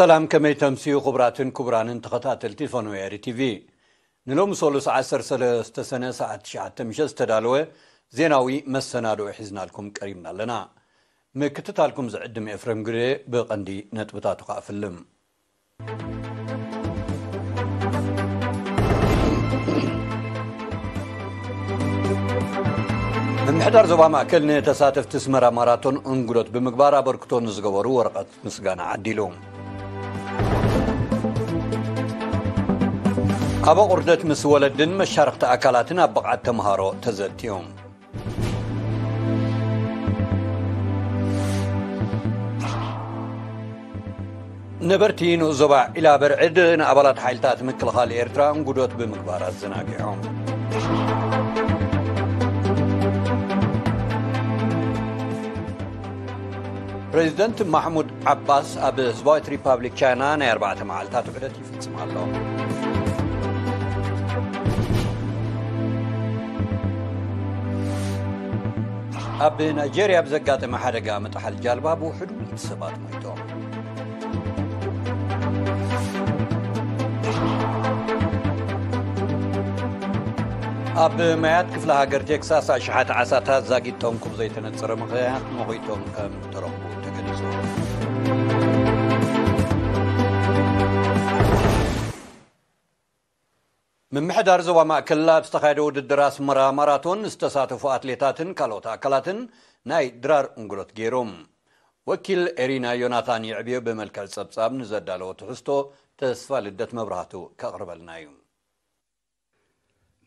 ሰላም ከመይ ተምስዩ ክቡራትን ክቡራንን ተኸታተል ቲፎን ኤሪ ቲቪ ንሎሚ ሰሉስ 13 ሰነ ሰዓት 9 ምሸት ዝተዳለወ ዜናዊ መሰናዶ ሒዝናልኩም ቀሪብና ኣለና ምክትታልኩም ዝዕድም ኤፍረም ግዴ ብቐንዲ ነጥብታቱ ከዓ ፍልም ምምሕዳር ዞባ ማእከል ንተሳተፍቲ ስመራ ማራቶን እንጉሎት ብምግባር ኣበርክቶ ንዝገበሩ ወረቐት ምስጋና ዓዲሉ ኣብ ኣቑርደት ምስ ወለድን መሻርክቲ ኣካላትን ኣብ ብቕዓት ተምሃሮ ተዘቲዮም ነበርቲ ንኡዞባ ዒላ በርዕድ ንኣባላት ሓይልታት ምክልኻል ኤርትራ እንጉዶት ብምግባር ኣዘናጊዖም ፕሬዚደንት ማሕሙድ ዓባስ ኣብ ህዝባዊት ሪፓብሊክ ቻይና ናይ 4 መዓልታት ውሕደት ይፍፅም ኣሎ ኣብ ናይጀርያ ብዘጋጠመ ሓደጋ መጥሓል ጃልባ ብውሕዱ ሰባት ሞይቶም ኣብ ማያት ክፍለ ሃገር ቴክሳስ ኣሽሓት ዓሳታት ዛጊድቶም ኩም ዘይተነፅረ ምኽንያት መቑቶም ከም ተረኽቡ ተገሊጹ ምምሕዳር ዞባ ማእከል ኣብ ዝተኻየደ ውድድር ኣስመራ ማራቶን ዝተሳተፉ ኣትሌታትን ካልኦት ኣካላትን ናይ ድራር እንግሎት ገይሮም ወኪል ኤሪና ዮናታን ይዕብዮ ብመልክዕ ጸብጻብ ንዘዳለዎ ትሕዝቶ ተስፋ ልደት መብራህቱ ከቕርበልና እዩ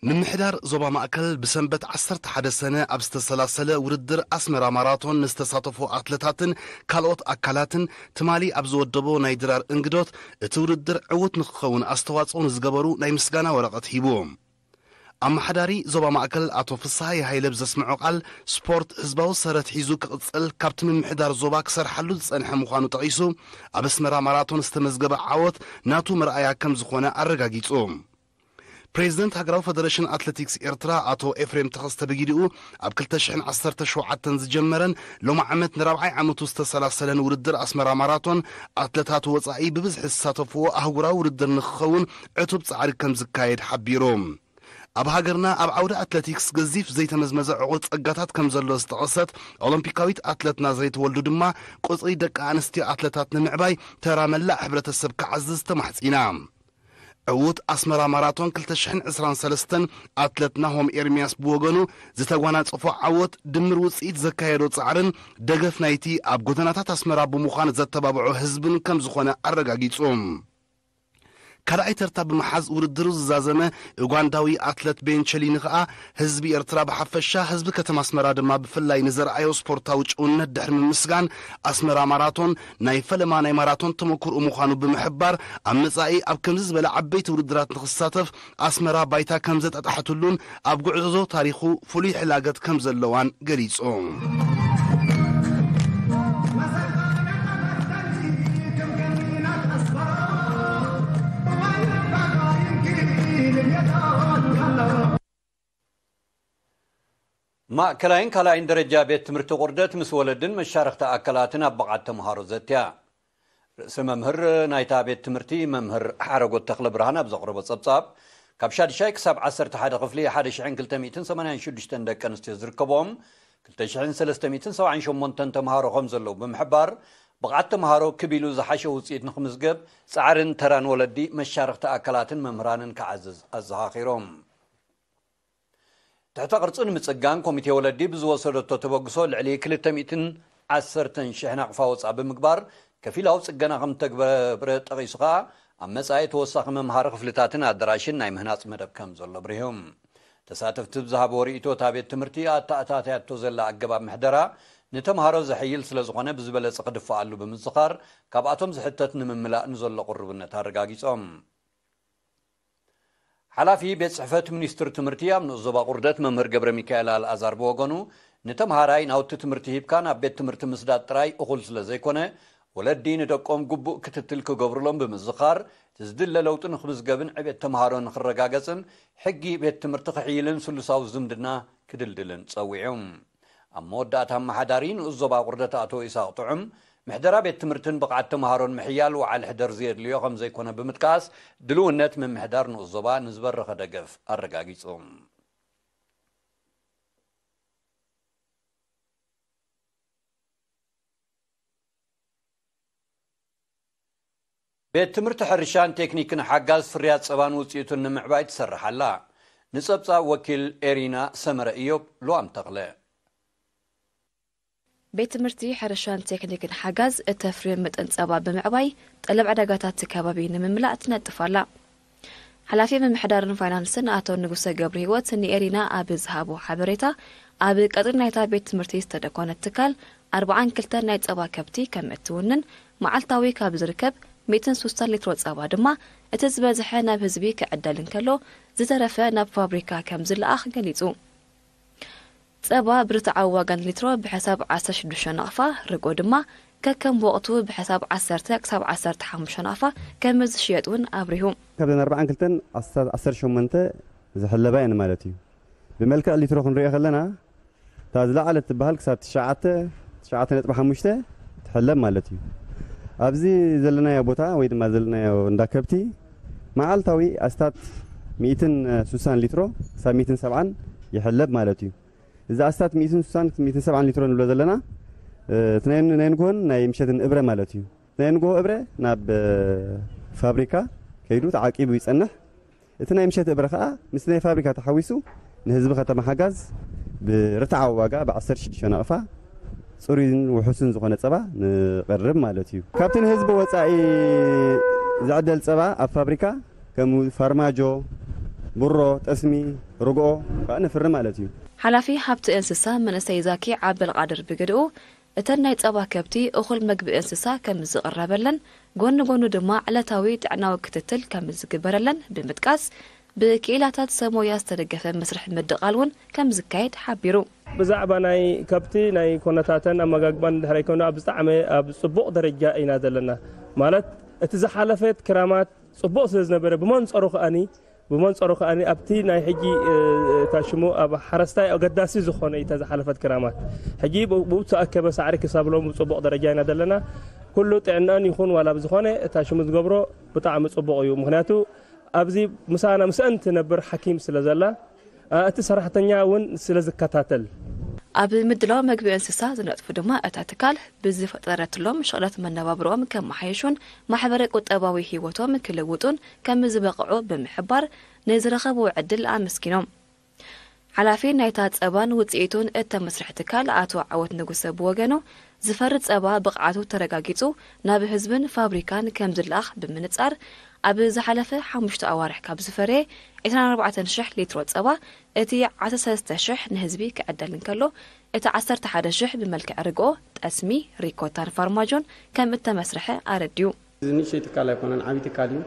ንምሕዳር ዞባ ማእከል ብሰንበት 11 ሰነ ኣብ ዝተሰላሰለ ውድድር ኣስመራ ማራቶን ንዝተሳተፉ ኣትለታትን ካልኦት ኣካላትን ትማሊ ኣብ ዝወደቦ ናይ ድራር እንግዶት እቲ ውድድር ዕውት ንክኸውን ኣስተዋጽኦ ንዝገበሩ ናይ ምስጋና ወረቐት ሂብዎም ኣመሓዳሪ ዞባ ማእከል ኣቶ ፍሳሐይ ሃይለብ ዘስምዖ ቓል ስፖርት ህዝባዊ ሰረት ሒዙ ክቕጽል ካብቲ ምምሕዳር ዞባ ክሰርሓሉ ዝጸንሐ ምዃኑ ጠቒሱ ኣብ ኣስመራ ማራቶን ዝተመዝገበ ዓወት ናቱ መርኣያ ከም ዝኾነ ኣረጋጊጹ ፕሬዚደንት ሃገራዊ ፈደሬሽን ኣትለቲክስ ኤርትራ ኣቶ ኤፍሬም ተኸስተ ብጊድኡ ኣብ 217 ዝጀመረን ሎሚ ዓመት ንራብዓይ ዓመቱ ዝተሰላሰለን ውድድር ኣስመራ ማራቶን ኣትለታት ወፃኢ ብብዝሒ ዝሳተፍዎ ኣህጉራዊ ውድድር ንክኸውን ዕቱብ ፃዕሪ ከም ዝካየድ ሓቢሮም ኣብ ሃገርና ኣብ ዓውደ ኣትለቲክስ ገዚፍ ዘይተመዝመዘ ዕቑር ጸጋታት ከም ዘሎ ዝተቐሰት ኦሎምፒካዊት ኣትለትና ዘይተወልዱ ድማ ቁፅሪ ደቂ ኣንስትዮ ኣትለታት ንምዕባይ ተራ መላእ ሕብረተሰብ ክዓዝዝ ተማሕፂና ዕዉት ኣስመራ ማራቶን 223 ኣትሌት ናሆም ኤርምያስ ብወገኑ ዝተጓናፀፎ ዓወት ድምር ውፅኢት ዘካየዶ ጻዕርን ደገፍ ናይቲ ኣብ ጎደናታት ኣስመራ ብምዃን ዘተባብዖ ህዝብን ከም ዝኾነ ኣረጋጊጹ ካልኣይ ተርታ ብምሓዝ ውድድሩ ዝዛዘመ ኡጋንዳዊ ኣትለት ቤንቸሊኒ ከዓ ህዝቢ ኤርትራ ብሓፈሻ ህዝቢ ከተማ ኣስመራ ድማ ብፍላይ ንዘረኣዮ ስፖርታዊ ጭውነት ድሕሪ ምምስጋን ኣስመራ ማራቶን ናይ ፈለማ ናይ ማራቶን ተመክርኡ ምዃኑ ብምሕባር ኣብ መጻኢ ኣብ ከምዚ ዝበለ ዓበይቲ ውድድራት ንኽሳተፍ ኣስመራ ባይታ ከም ዘጠጣሕትሉን ኣብ ጉዕዞ ታሪኹ ፍሉይ ሕላገት ከም ዘለዋን ገሊጹ ما کلاین کلاین در جابه تمرت قدرت مسولدن مشارکت اکلاتن ابقعت مهارزتیا سممهر نایتابه تمرتی ممهر حرق و تخلب رهان بزقر بسپساب کبشاد شایک سب عصر تحد قفلی حدش عن کل تمیتن سمنان شدشتن دکان استیزر کبوم کل تشعین سلس تمیتن سو عنشو منتن تمهارو خمزلو بمحبار بقعت مهارو کبیلو زحش و سیت نخمزگب سعرن تران ولدی مشارکت اکلاتن ممهرانن کعزز از آخرم. تحت قرصن متسجان كوميتي ولدي بزوصر تتبقصو لعلي كل تميتن عسرتن شهن عقفاو صعب مقبار كفيل هاو تسجان اغم تقبر بريت اغيسقا اما ساية توساق ممهار خفلتاتن عدراشن نايم هنات مدب كامزول بريهم تساتف تبزها بوري اتو تابيت تمرتي اتا اتا اتا توزل لعقباب محدرا نتم هارو زحيل سلزقونة بزبالة سقدفو عالو بمزقار كاب اتم زحتت نمم ملاء نزول لقربنة تارقاقي صوم ሓላፊ ቤት ፅሕፈት ሚኒስትር ትምህርቲ ኣብ ንእዞባ ቁርደት መምህር ገብረ ሚካኤል ኣልኣዛር ብወገኑ ንተምሃራይ ናውቲ ትምህርቲ ሂብካ ናብ ቤት ትምህርቲ ምስዳድ ጥራይ እኹል ስለ ዘይኮነ ወለዲ ንደቆም ግቡእ ክትትል ክገብርሎም ብምዝኻር ዝድለ ለውጢ ንክምዝገብን ዕብት ተምሃሮ ንክረጋገፅን ሕጊ ቤት ትምህርቲ ክሕይልን ስሉሳዊ ዝምድና ክድልድልን ፀዊዑ ኣብ መወዳእታ ኣመሓዳሪ ንእዞባ ቁርደት ኣቶ ይሳቅ ጥዑም محدرا بيت تمرتن بقعة تمهارون محيال وعلى حدر زير ليو خم زيكونا بمتكاس دلو النت من محدر نوزبا نزبر خدقف الرقاقي صوم بيت تمرت حرشان تكنيك نحقاز فريات صبان وصيتون بايت سرح الله نصبصا وكيل إرينا سمر إيوب لو أم تغلق ቤት ትምህርቲ ሕርሻን ቴክኒክን ሓጋዝ እተፍሬዮ መጠን ፀባ ብምዕባይ ጠለብ ዓደጋታት ከባቢ ንምምላእ ትነጥፋ ላ ሓላፊ ምምሕዳርን ፋይናንስን ኣቶ ንጉሰ ገብሪሂይወት ንኤሪና ኣብ ዝሃቦ ሓበሬታ ኣብ ቀጥሪ ናይታ ቤት ትምህርቲ ዝተደኮነ ትካል 4 2ተን ናይ ፀባ ከብቲ ከም እትውንን መዓልታዊ ካብ ዝርከብ 16ስ ሊትሮ ፀባ ድማ እቲ ዝበዝሐ ናብ ህዝቢ ክዕደልን ከሎ ዝተረፈ ናብ ፋብሪካ ከም ዝለኣኽ ገሊጹ ፀባ ብርትዓዊ ዋጋ ንሊትሮ ብሕሳብ 16 ናቕፋ ርጎ ድማ ከከም ወቕቱ ብሕሳብ 10 ክሳብ 15 ናቕፋ ከመ ዝሽየጥ እውን ኣብሪሁ ካብዘን 42 18 ዝሕለባ እየን ማለት እዩ ብመልክዕ ሊትሮ ክንሪኦ ከለና እታ ዝለዓለ ትበሃል ክሳብ 9.5 ትሕለብ ማለት እዩ ኣብዚ ዘለናዮ ቦታ ወይ ድማ ዘለናዮ እንዳከብቲ መዓልታዊ ኣስታት 160 ሊትሮ ክሳብ 170 ይሕለብ ማለት እዩ እዚ ኣስታት 170 ሊትሮ ንብሎ ዘለና እቲ ናይ ንግሆን ናይ ምሸትን እብረ ማለት እዩ ናይ ንግሆ እብረ ናብ ፋብሪካ ከይዱ ተዓቂቡ ይፀንሕ እቲ ናይ ምሸት እብረ ከዓ ምስ ናይ ፋብሪካ ተሓዊሱ ንህዝቢ ከተማ ሓጋዝ ብርትዓዊ ዋጋ ብ16 ኣቕፋ ፅሩይን ውሑስን ዝኾነ ፀባ ንቐርብ ማለት እዩ ካብቲ ንህዝቢ ወፃኢ ዝዕደል ፀባ ኣብ ፋብሪካ ከም ፋርማጆ ብሮ ጠስሚ ርግኦ ከዓ ነፍሪ ማለት እዩ ሓላፊ ሃብቲ እንስሳ መንእሰይ ዛኪ ዓብልቃድር ብግድኡ እተን ናይ ጸባ ከብቲ እኹል መግቢ እንስሳ ከም ዝቐረበለን ጎኒ ጎኑ ድማ ዕለታዊ ጥዕናዊ ክትትል ከም ዝግበረለን ብምጥቃስ ብክኢላታት ሰብ ሞያ ዝተደገፈ መስርሕ ምድቓል እውን ከም ዝካየድ ሓቢሩ ብዛዕባ ናይ ከብቲ ናይ ኩነታተን ኣመጋግባን ድሕረ ይኮኑ ኣብ ብጣዕሚ ኣብ ፅቡቕ ደረጃ ኢና ዘለና ማለት እቲ ዝሓለፈት ክራማት ፅቡቕ ስለ ዝነበረ ብመንፀሩ ከኣኒ ብመንፀሩ ከዓ ኣብቲ ናይ ሕጂ ታሽሙ ኣብ ሓረስታይ ኣገዳሲ ዝኾነ እታ ዝሓለፈት ክራማት ሕጂ ብዝተኣከበ ሳዕሪ ክሳብሎም ብፅቡቕ ደረጃ ኢና ዘለና ኩሉ ጥዕናን ይኹን ዋላ ብዝኾነ እታ ሽሙ ዝገብሮ ብጣዕሚ ፅቡቕ እዩ ምክንያቱ ኣብዚ ምሳና ምስአን ትነብር ሓኪም ስለ ዘላ እቲ ሰራሕተኛ እውን ስለ ዝከታተል ኣብ ምድላዊ መግቢ እንስሳ ዝነጥፉ ድማ እታ ትካል ብዝፈጠረትሎም ሸቕለት መነባብሮኦም ከመሓየሹን ማሕበረ ቁጠባዊ ሂወቶም ክልውጡን ከም ዝበቕዑ ብምሕባር ንዝረኸብዎ ዕድል ኣመስኪኖም ሓላፊ ናይታ ጸባን ውጽኢቱን እተ መስርሕ ትካል ኣቶ ዓወት ንጉሰ ብወገኑ ዝፈርድ ጸባ ብቕዓቱ ተረጋጊጹ ናብ ህዝብን ፋብሪካን ከም ዝለኣኽ ብምንጻር ኣብ ዝሓለፈ 5 ኣዋርሕ ካብ ዝፈረየ 24,000 ሊትሮ ፀባ እቲ 13,000 ንህዝቢ ክዕደልን ከሎ እቲ 11,000 ብመልክዕ ርግኦ ጠስሚ ሪኮታን ፋርማጆን ከም እተመስርሐ ኣረድዩ እዚ ንእሽተይ ትካል ኣይኮነን ዓብዪ ትካል እዩ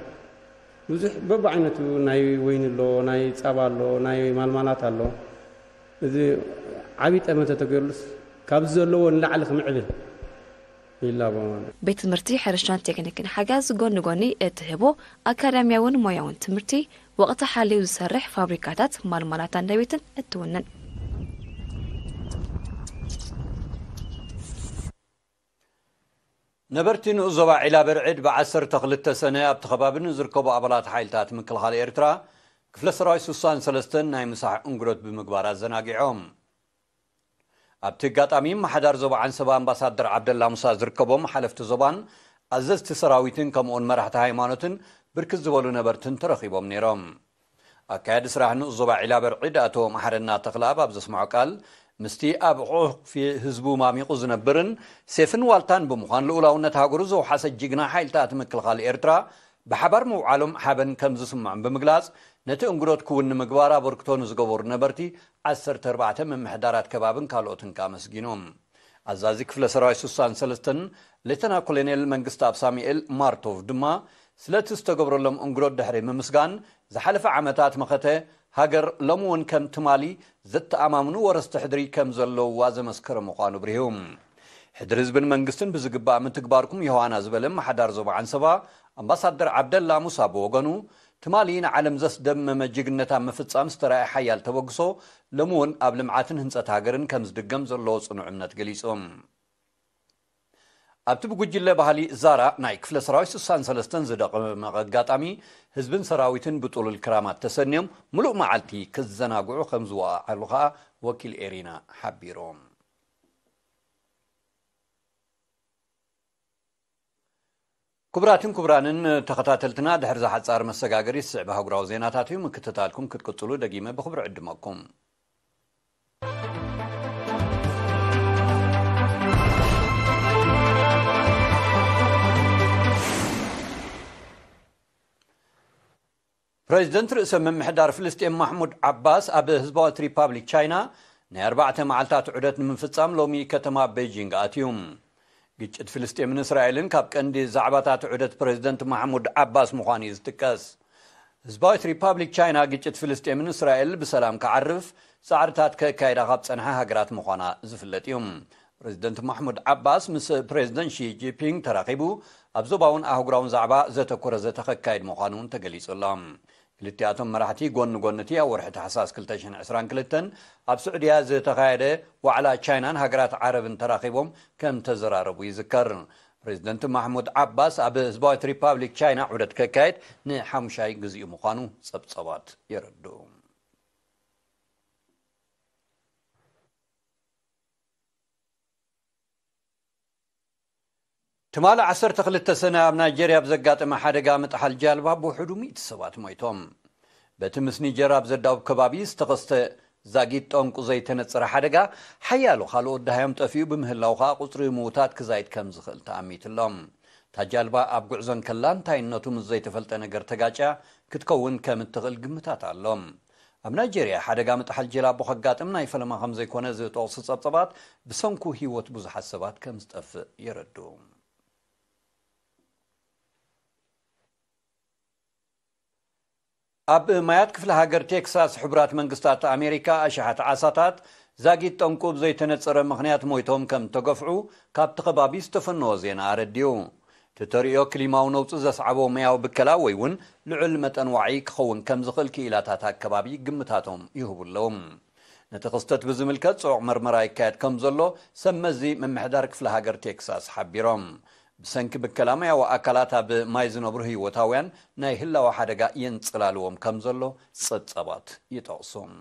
ብዙሕ በብዓይነቱ ናይ ወይኒ ኣሎ ናይ ፀባ ኣሎ ናይ ማልማላት ኣሎ እዚ ዓብዪ ጠመተ ተገይሩሉስ ካብዚ ዘለዎ ንላዕሊ ክምዕብል بيت مرتي حرشان تكنيك حجاز جون نجوني اتهبو أكاديمية ون مياون تمرتي وقت حالي وسرح فابريكاتات مال مالاتان دويتن اتونن نبرتين أزوا إلى برعد بعصر تغلت سنة أبتخبابن زركوب أبلات حيلتات من كل حال إرترا كفلس رايس وصان سلستن نايم ساح أنقرد بمقبارات زناقعهم ኣብቲ ኣጋጣሚ ማሓዳር ዞባ ዓንሰባ ኣምባሳደር ዓብደላ ሙሳ ዝርከቦም ሓለፍቲ ዞባን ኣዘዝቲ ሰራዊትን ከምኡውን መራሕቲ ሃይማኖትን ብርክት ዝበሉ ነበርትን ተረኺቦም ነይሮም ኣካየዲ ስራሕ ንኡ ዞባ ዒላ በርዒድ ኣቶ ማሓረና ተኽልኣብ ኣብ ዘስምዖ ቃል ምስቲ ኣብ ሑፊ ህዝቡ ማሚቑ ዝነብርን ሴፍን ዋልታን ብምዃን ልኡላውነት ሃገሩ ዘውሓሰ ጅግና ሓይልታት ምክልኻል ኤርትራ ብሓባር ምውዓሎም ሓበን ከም ዝስምዖም ብምግላጽ ነቲ እንግዶት ክውን ንምግባር ኣበርክቶ ንዝገበሩ ነበርቲ 14 ምምሕዳራት ከባብን ካልኦትን ከ መስጊኖም ኣዛዚ ክፍለ ሰራዊት 63 ሌተና ኮሎኔል መንግስቲ ኣብ ሳሙኤል ማርቶቭ ድማ ስለቲ ዝተገብረሎም እንግዶት ድሕሪ ምምስጋን ዝሓለፈ ዓመታት መኸተ ሃገር ሎም እውን ከም ትማሊ ዘተኣማምኑ ወረስቲ ሕድሪ ከም ዘለውዋ ዘመስከረ ምዃኑ ብርሂቡ ሕድሪ ህዝብን መንግስትን ብዝግባእ ምትግባርኩም ይኸዋና ዝበለ መሓዳር ዞባ ዓንሰባ ኣምባሳደር ዓብደላ ሙሳ ብወገኑ ትማሊ ንዓለም ዘስደመመ ኣብ ምፍፃም ዝተረኣየ ሓያል ተበግሶ ሎሚ እውን ኣብ ልምዓትን ህንፀት ሃገርን ከም ዝድገም ዘለዎ ፅኑዕ እምነት ገሊፆም ኣብቲ ብጉጅለ ባህሊ ዛራ ናይ ክፍለ ሰራዊት 63 ዝደቐመ ኣጋጣሚ ህዝብን ሰራዊትን ብጡሉል ክራማት ተሰንዮም ሙሉእ መዓልቲ ክዘናግዑ ከም ዝወዓሉ ከዓ ወኪል ኤሪና ሓቢሮም ክቡራትን ክቡራንን ተኸታተልትና ድሕር ዝሓፃር መሰጋገሪ ዝስዕብ ሃጉራዊ ዜናታት እዩ ምክትታልኩም ክትቅፅሉ ደጊመ ብክብሪ ዕድመኩም ፕረዚደንት ርእሰ ምምሕዳር ፍልስጤን ማሕሙድ ዓባስ ኣብ ህዝባዊት ሪፓብሊክ ቻይና ናይ 4 ኣርባዕተ መዓልታት ዑደት ንምፍጻም ሎሚ ከተማ ቤጂንግ ኣትዩ ግጭት ፍልስጥ ምን እስራኤልን ካብ ቀንዲ ዛዕባታት ዑደት ፕረዚደንት ማሕሙድ ዓባስ ምዃኑ እዩ ዝጥቀስ ህዝባዊት ሪፓብሊክ ቻይና ግጭት ፍልስጥ ምን እስራኤል ብሰላም ክዓርፍ ሳዕሪታት ከካይዳ ካብ ጸንሓ ሃገራት ምዃና ዝፍለጥ እዩ ፕሬዚደንት ማሕሙድ ዓባስ ምስ ፕሬዚደንት ሺጂፒንግ ተራኺቡ ኣብ ዞባ እውን ኣህጉራውን ዛዕባ ዘተኰረዘተኸካየድ ምዃኑ ውን ተገሊጹሎ ክልቲኣቶም መራሕቲ ጎኒ ጐን እቲ ኣብ ወርሒቲሓሳስ 222 ኣብ ስዑድያ ዝተኻየደ ዋዕላ ቻይናን ሃገራት ዓረብን ተራኺቦም ከም ተዘራረቡ ይዝከር ፕሬዚደንት ማሕሙድ ዓባስ ኣብ ህዝባዊት ሪፓብሊክ ቻይና ዑደት ከካየድ ንሓሙሻይ ግዜኡ ምዃኑ ጸብጸባት የረዱኡ ትማሊ 12 ሰነ ኣብ ናይጀርያ ብዘጋጠመ ሓደጋ ምጥሓል ጃልባ ብውሕዱ 100 ሰባት ሞይቶም በቲ ምስ ኒጀር ኣብ ዘዳውብ ከባቢ ዝተኸስተ ዛጊድ ጠንቁ ዘይተነፅረ ሓደጋ ሓያሉ ካልኦት ድሃዮም ጠፊኡ ብምህላው ከዓ ቁፅሪ ምዉታት ክዛይድ ከም ዝኽእል ተኣሚትሎም እታ ጃልባ ኣብ ጉዕዞን ከላን ታይነቱ ምስ ዘይተፈልጠ ነገር ተጋጫ ክትከውን ከም እትኽእል ግምታት ኣሎም ኣብ ናይጀርያ ሓደጋ ምጥሓል ጀላቦ ከጋጥም ናይ ፈለማ ከም ዘይኮነ ዝጠቕሱ ፀብፀባት ብሰንኩ ሂወት ብዙሓት ሰባት ከም ዝጠፍእ የረድኡ ኣብ ማያት ክፍሊ ሃገር ቴክሳስ ሕቡራት መንግስታት ኣሜሪካ ኣሽሓት ዓሳታት ዛጊድ ጠንቁ ብዘይተነፅረ ምኽንያት ሞይቶም ከም ተገፍዑ ካብቲ ኸባቢ ዝተፈንዎ ዜና ኣረድዩ እቲተሪዮ ክሊማዊ ነውፁ ዘስዓቦ መያዊ ብከላ ወይ እውን ልዑል መጠን ዋዒ ክኸውን ከም ዝኽእል ክኢላታት ኣከባቢ ግምታቶም ይህቡ ኣለዎም ነቲ ክስተት ብዝምልከት ጽዑቕ መርመራ ይካየድ ከም ዘሎ ሰብ መዚ ምምሕዳር ክፍሊ ሃገር ቴክሳስ ሓቢሮም بسنك بكلامي أو أكلاتها بمايزن أبره وتاوين نايهلا وحدقا ينصلالوهم كمزلو ستسابات يتعصم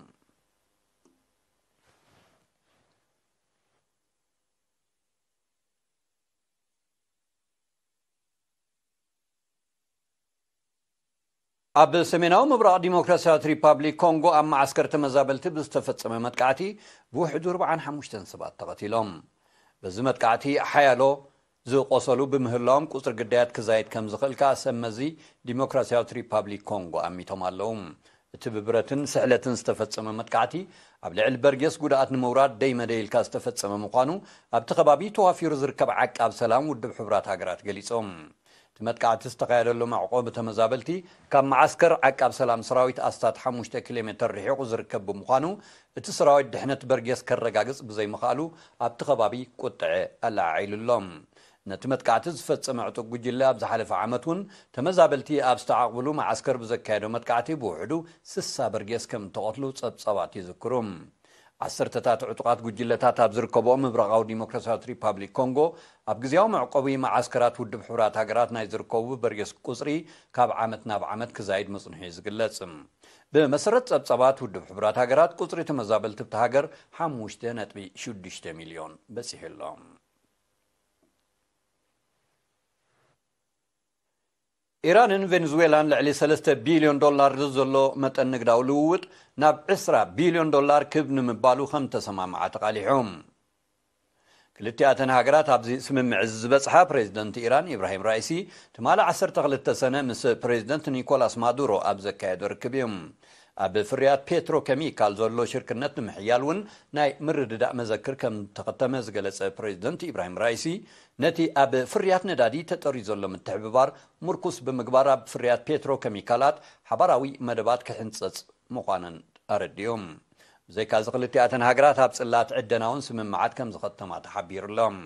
ኣብ ሰሜናዊ ምብራቕ ዲሞክራስያዊት ሪፓብሊክ ኮንጎ ኣብ ማዓስከር ተመዛበልቲ ብዝተፈፀመ መጥቃዕቲ ብውሕዱ 45 ሰባት ተቐቲሎም በዚ መጥቃዕቲ ሓያሎ زو قصلو بمهلام قصر قدهات كزايد كمزخل كاس مزي ديموكراسيات ريبابلي كونغو امي تمالوم تببرتن سعلتن استفت سممت كعتي ابلع البرجس قدات نمورات دايما ديل كاس استفت سممقانو ابتقبابي توافي رزر كبعك اب سلام ودب حبرات هاقرات قليسوم تمت كعت استقال اللو معقوبة مزابلتي كم عسكر عك اب سلام سراويت استات حموشتا كيلومتر ريحي قزر كب مقانو اتسراويت دحنت برجس كرقاقس بزي مخالو ابتقبابي قطع العيل اللوم ነቲ መጥቃዕቲ ዝፈፀመ ዕጡቅ ጉጅለ ኣብ ዝሓለፈ ዓመት እውን ተመዛበልቲ ኣብ ዝተዓቕብሉ ማዓስከር ብዘካየዶ መጥቃዕቲ ብውሕዱ ስሳ በርጌስ ከም እተቐትሉ ፀብፀባት ይዝክሩ ዓሰርተታት ዕጡቓት ጉጅለታት ኣብ ዝርከብኦ ምብራቃዊ ዲሞክራስያዊት ሪፓብሊክ ኮንጎ ኣብ ግዜያዊ መዕቆቢ መዓስከራት ውድብ ሕብራት ሃገራት ናይ ዝርከቡ በርጌስ ቁፅሪ ካብ ዓመት ናብ ዓመት ክዛይድ መፅንሑ እዩ ዝግለጽ ብመሰረት ፀብፀባት ውድብ ሕብራት ሃገራት ቁፅሪ ተመዛበልቲ ብቲ ሃገር 5.6 ሚልዮን በፂሑ ኣሎም ኢራንን ቬንዙዌላን ልዕሊ 3 ቢልዮን ዶላር ዘሎ መጠን ንግዳዊ ልውውጥ ናብ 20 ቢልዮን ዶላር ክብ ንምባሉ ከም ተሰማምዓ ተቓሊሖም ክልቲኣተን ሃገራት ኣብዚ ስምምዕ ዝበፅሓ ፕሬዚደንት ኢራን ኢብራሂም ራእሲ ትማሊ 12 ሰነ ምስ ፕሬዚደንት ኒኮላስ ማዱሮ ኣብ ዘካየዶ ርክብ እዮም أب فريات بيترو كمي كالزولو شركنت محيالون ناي مردداء مذكر كم تقدم زغلص بريزيدنت إبراهيم رايسي نتي أب فريات ندادي تطري زولو متحببار مركز بمقبار أب فريات بيترو كميكالات حبراوي مدبات كحنصص مقانن أرديوم زي كازقلتي أتن هاجرات أب صلات عدناون سمم معاد كم زغطما تحبير لهم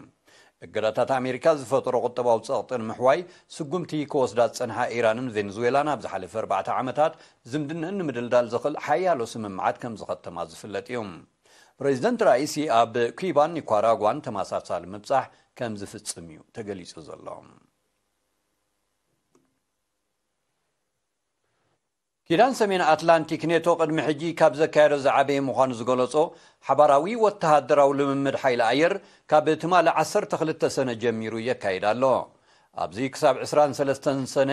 እገዳታት ኣሜሪካ ዝፈጠሮ ቁጠባዊ ፀቕጢ ንምሕዋይ ስጉምቲ ክወስዳ ዝፀንሓ ኢራንን ቬንዙዌላን ኣብ ዝሓለፈ 4 ዓመታት ዝምድንአን ንምድልዳል ዝኽእል ሓያሎ ስምምዓት ከም ዝኸተማ ዝፍለጥ እዩ ፕሬዚደንት ራእሲ ኣብ ኩባን ኒኳራጓን ተመሳሳሊ ምብፃሕ ከም ዝፍፅም እዩ ተገሊጹ ዘሎ ኪዳን ሰሜን ኣትላንቲክ ኔቶ ቅድሚ ሕጂ ካብ ዘካየዶ ዝዓበየ ምዃኑ ዝገለጾ ሓባራዊ ወተሃደራዊ ልምምድ ሓይሊ ኣየር ካብ ትማሊ 12 ሰነ ጀሚሩ የካይድ ኣሎ ኣብዚ ክሳብ 23 ሰነ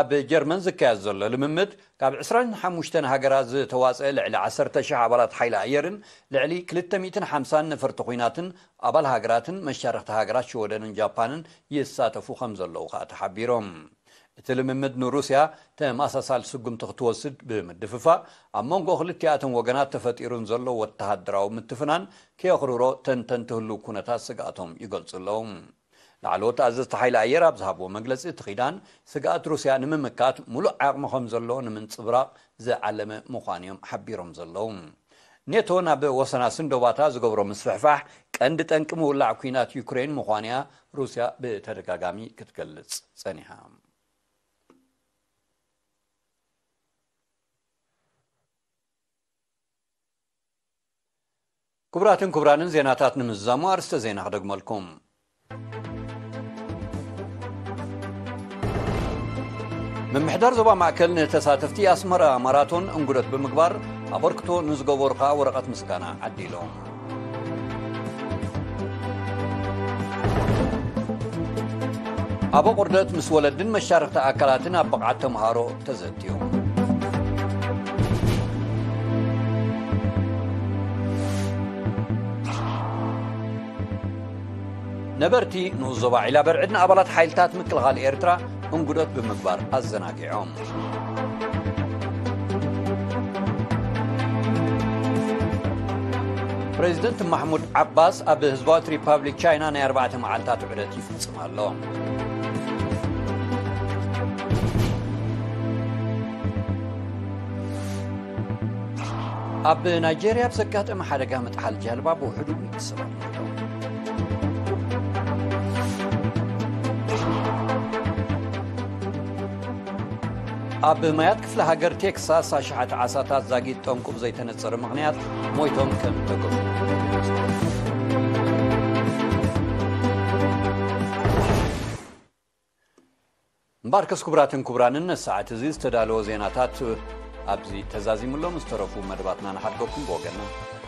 ኣብ ጀርመን ዝካየድ ዘሎ ልምምድ ካብ 25 ሃገራት ዝተዋፀአ ልዕሊ 1,000 ኣባላት ሓይሊ ኣየርን ልዕሊ 250 ነፈርቲ ኩናትን ኣባል ሃገራትን መሻርክቲ ሃገራት ሽወደንን ጃፓንን ይሳተፉ ከም ዘለዉ ከዓ ተሓቢሮም እቲ ልምምድ ንሩስያ ተማሳሳል ስጉምቲ ክትወስድ ብምድፍፋእ ኣብ መንጎ ክልቲያቶም ወገናት ተፈጢሩን ዘሎ ወተሃድራዊ ምትፍናን ከየኽርሮ ተንተን ትህል ኩነታት ስጋኣቶም ይገልጹ ኣለዉ ላዕልኦት ኣዘ ተሓይለ ኣየር ኣብ ዝሃብዎ መግለፂ እትኺዳን ስጋኣት ሩስያ ንምምካት ሙሉእ ዓቕሚ ኸም ዘሎ ንምንጽብራቕ ዘዓለመ ምዃን እዮም ሓቢሮም ዘለዉ ኔቶ ናብ ወሰና ስንዶባታ ዝገብሮ ምስ ፍሕፋሕ ቀንዲ ጠንቂ ምውላዕ ኩናት ዩክሬን ምዃን እያ ሩስያ ብተደጋጋሚ ክትገልጽ ጸኒሓ ክቡራትን ክቡራንን ዜናታት ንምዛሙ ኣርስተ ዜና ክደግመልኩም ምምሕዳር ዞባ ማእከል ንተሳተፍቲ ኣስመራ ማራቶን እንጉደት ብምግባር ኣበርክቶ ንዝገበሩ ከዓ ወረቐት ምስጋና ዓዲሎም ኣብ ቁርደት ምስ ወለድን መሻርክቲ ኣካላትን ኣብ በቕዓት ተምሃሮ ተዘትዮም ነበርቲ ንህዞባ ዒላ በርዕድን ኣባላት ሓይልታት ምክልኻል ኤርትራ እንጉዶት ብምግባር ኣዘናጊዖም ፕሬዚደንት ማሕሙድ ዓባስ ኣብ ህዝባዊት ሪፓብሊክ ቻይና ናይ 4 መዓልታት ውዕለት ይፍጽም ኣሎ ኣብ ናይጀርያ ብዘጋጠመ ሓደጋ መጥሓል ጃልባ ብውሕዱ ይስባ ኣብ ማያት ክፍለ ሃገር ቴክሳስ ኣሸሓተ ዓሳታት ዛጊድ ጠንቁብ ዘይተነፅር ምኽንያት ሞይቶም ከም ተገሩ እምባርከስ ክቡራትን ክቡራንን ሰዓት እዚ ዝተዳለዎ ዜናታት ኣብዚ ተዛዚሙሎም ዝተረፉ መደባትና ንሓድገኩም ብወገና